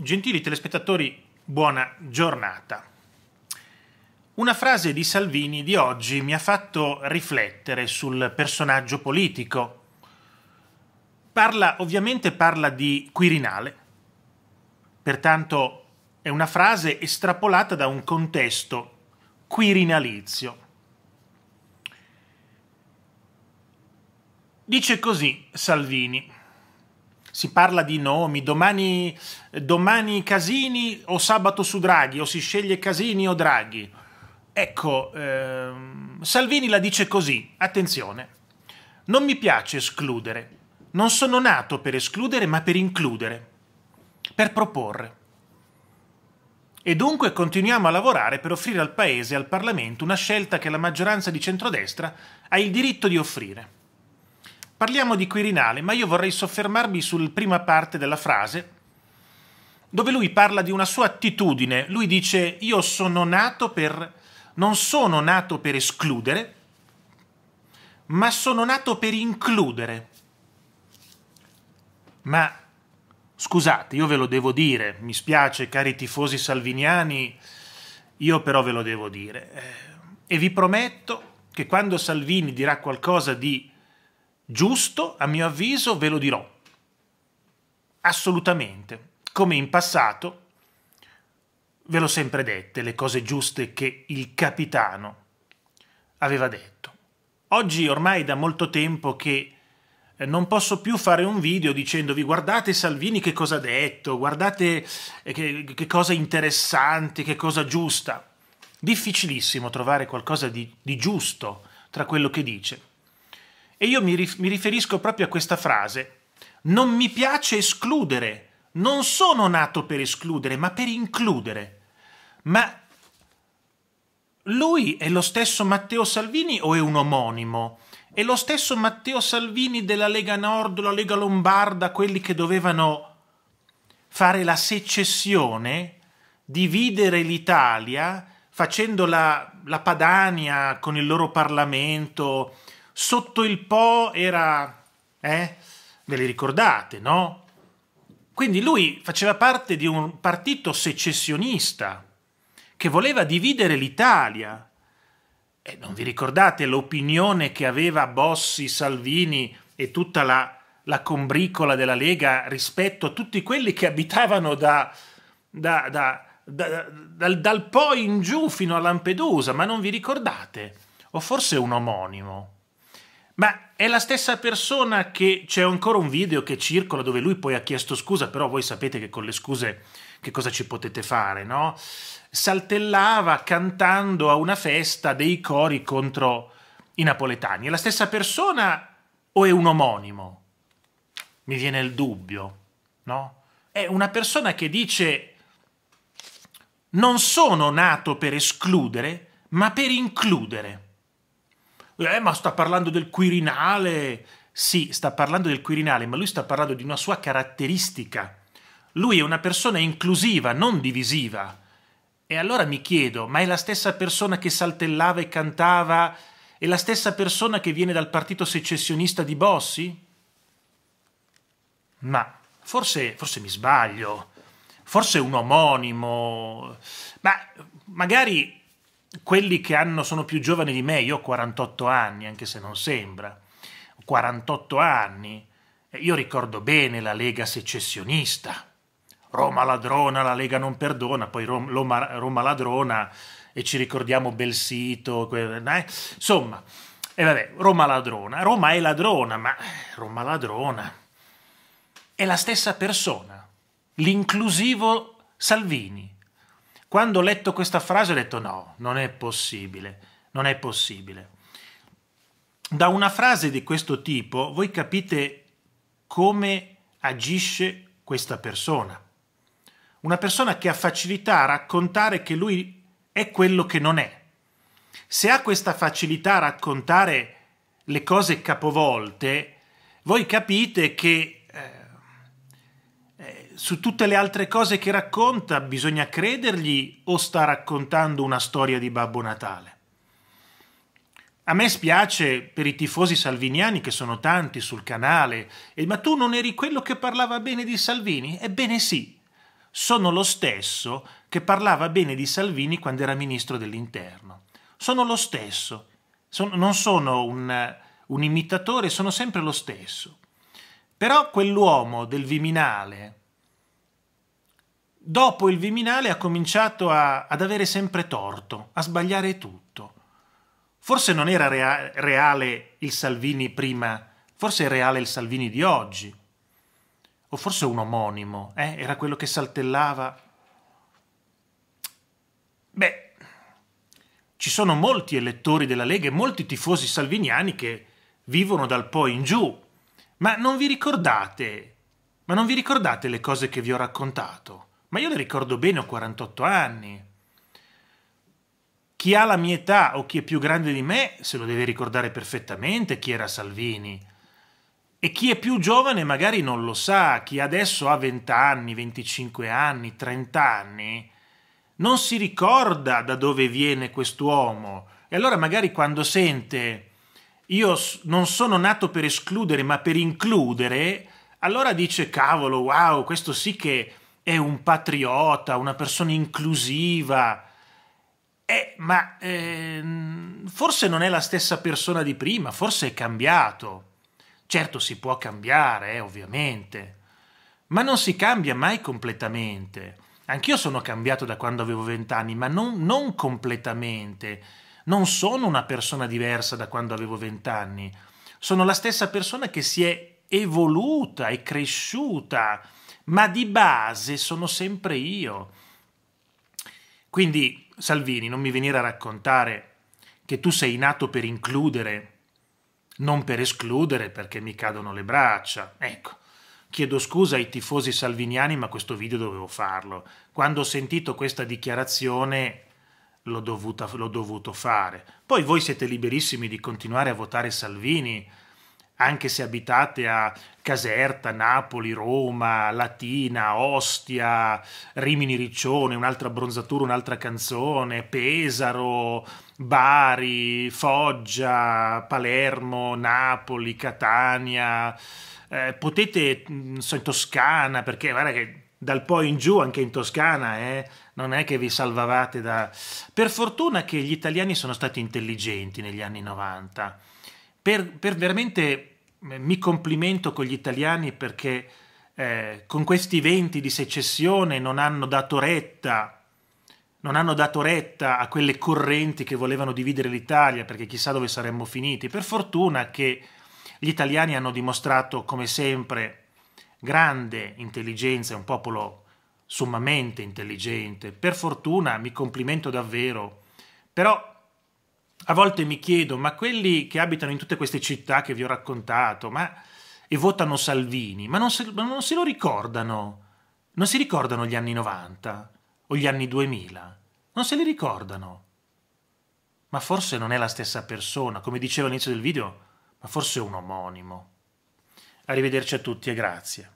Gentili telespettatori, buona giornata. Una frase di Salvini di oggi mi ha fatto riflettere sul personaggio politico. Parla, ovviamente parla di Quirinale, pertanto è una frase estrapolata da un contesto quirinalizio. Dice così Salvini si parla di nomi, domani, domani Casini o sabato su Draghi, o si sceglie Casini o Draghi. Ecco, ehm, Salvini la dice così, attenzione, non mi piace escludere, non sono nato per escludere ma per includere, per proporre. E dunque continuiamo a lavorare per offrire al Paese e al Parlamento una scelta che la maggioranza di centrodestra ha il diritto di offrire. Parliamo di Quirinale, ma io vorrei soffermarmi sulla prima parte della frase dove lui parla di una sua attitudine. Lui dice io sono nato per non sono nato per escludere, ma sono nato per includere. Ma scusate, io ve lo devo dire, mi spiace cari tifosi salviniani, io però ve lo devo dire. Eh, e vi prometto che quando Salvini dirà qualcosa di giusto, a mio avviso, ve lo dirò. Assolutamente. Come in passato, ve l'ho sempre dette le cose giuste che il capitano aveva detto. Oggi ormai da molto tempo che eh, non posso più fare un video dicendovi guardate Salvini che cosa ha detto, guardate eh, che, che cosa interessante, che cosa giusta. Difficilissimo trovare qualcosa di, di giusto tra quello che dice. E io mi, rif- mi riferisco proprio a questa frase. Non mi piace escludere, non sono nato per escludere, ma per includere. Ma lui è lo stesso Matteo Salvini o è un omonimo? È lo stesso Matteo Salvini della Lega Nord, la Lega Lombarda, quelli che dovevano fare la secessione, dividere l'Italia facendo la, la Padania con il loro Parlamento, Sotto il Po era... Eh? Ve li ricordate, no? Quindi lui faceva parte di un partito secessionista che voleva dividere l'Italia. E non vi ricordate l'opinione che aveva Bossi, Salvini e tutta la, la combricola della Lega rispetto a tutti quelli che abitavano da, da, da, dal, dal Po in giù fino a Lampedusa, ma non vi ricordate? O forse un omonimo. Ma è la stessa persona che c'è ancora un video che circola dove lui poi ha chiesto scusa, però voi sapete che con le scuse che cosa ci potete fare, no? Saltellava cantando a una festa dei cori contro i napoletani. È la stessa persona o è un omonimo? Mi viene il dubbio, no? È una persona che dice non sono nato per escludere, ma per includere eh, ma sta parlando del Quirinale. Sì, sta parlando del Quirinale, ma lui sta parlando di una sua caratteristica. Lui è una persona inclusiva, non divisiva. E allora mi chiedo, ma è la stessa persona che saltellava e cantava? È la stessa persona che viene dal partito secessionista di Bossi? Ma forse, forse mi sbaglio. Forse è un omonimo. Ma magari quelli che hanno, sono più giovani di me, io ho 48 anni, anche se non sembra, 48 anni, io ricordo bene la Lega secessionista, Roma ladrona, la Lega non perdona, poi Roma, Roma ladrona e ci ricordiamo Belsito, eh? insomma, e vabbè, Roma ladrona, Roma è ladrona, ma eh, Roma ladrona è la stessa persona, l'inclusivo Salvini quando ho letto questa frase ho detto no, non è possibile, non è possibile. Da una frase di questo tipo voi capite come agisce questa persona. Una persona che ha facilità a raccontare che lui è quello che non è. Se ha questa facilità a raccontare le cose capovolte, voi capite che su tutte le altre cose che racconta bisogna credergli o sta raccontando una storia di Babbo Natale? A me spiace per i tifosi salviniani che sono tanti sul canale, ma tu non eri quello che parlava bene di Salvini? Ebbene sì, sono lo stesso che parlava bene di Salvini quando era ministro dell'interno. Sono lo stesso, sono, non sono un, un imitatore, sono sempre lo stesso. Però quell'uomo del Viminale, dopo il Viminale ha cominciato a, ad avere sempre torto, a sbagliare tutto. Forse non era rea- reale il Salvini prima, forse è reale il Salvini di oggi. O forse un omonimo, eh? era quello che saltellava. Beh, ci sono molti elettori della Lega e molti tifosi salviniani che vivono dal poi in giù. Ma non vi ricordate? Ma non vi ricordate le cose che vi ho raccontato? Ma io le ricordo bene, ho 48 anni. Chi ha la mia età o chi è più grande di me se lo deve ricordare perfettamente chi era Salvini. E chi è più giovane magari non lo sa, chi adesso ha 20 anni, 25 anni, 30 anni, non si ricorda da dove viene quest'uomo. E allora magari quando sente io non sono nato per escludere ma per includere, allora dice cavolo, wow, questo sì che è un patriota, una persona inclusiva. Eh, ma ehm, forse non è la stessa persona di prima, forse è cambiato. Certo si può cambiare, eh, ovviamente, ma non si cambia mai completamente. Anch'io sono cambiato da quando avevo vent'anni, ma non, non completamente. Non sono una persona diversa da quando avevo vent'anni. Sono la stessa persona che si è evoluta, è cresciuta, ma di base sono sempre io. Quindi, Salvini, non mi venire a raccontare che tu sei nato per includere, non per escludere perché mi cadono le braccia. Ecco, chiedo scusa ai tifosi salviniani, ma questo video dovevo farlo. Quando ho sentito questa dichiarazione l'ho, dovuto fare. Poi voi siete liberissimi di continuare a votare Salvini, anche se abitate a Caserta, Napoli, Roma, Latina, Ostia, Rimini Riccione, un'altra abbronzatura, un'altra canzone, Pesaro, Bari, Foggia, Palermo, Napoli, Catania, eh, potete, so, in Toscana, perché guarda che dal poi in giù anche in Toscana, eh, non è che vi salvavate da... Per fortuna che gli italiani sono stati intelligenti negli anni 90 per, per veramente eh, mi complimento con gli italiani perché eh, con questi venti di secessione non hanno dato retta, non hanno dato retta a quelle correnti che volevano dividere l'Italia, perché chissà dove saremmo finiti. Per fortuna che gli italiani hanno dimostrato, come sempre, grande intelligenza, è un popolo sommamente intelligente. Per fortuna mi complimento davvero, però a volte mi chiedo, ma quelli che abitano in tutte queste città che vi ho raccontato ma, e votano Salvini, ma non, se, ma non se lo ricordano? Non si ricordano gli anni 90 o gli anni 2000? Non se li ricordano. Ma forse non è la stessa persona, come dicevo all'inizio del video, ma forse è un omonimo. Arrivederci a tutti e grazie.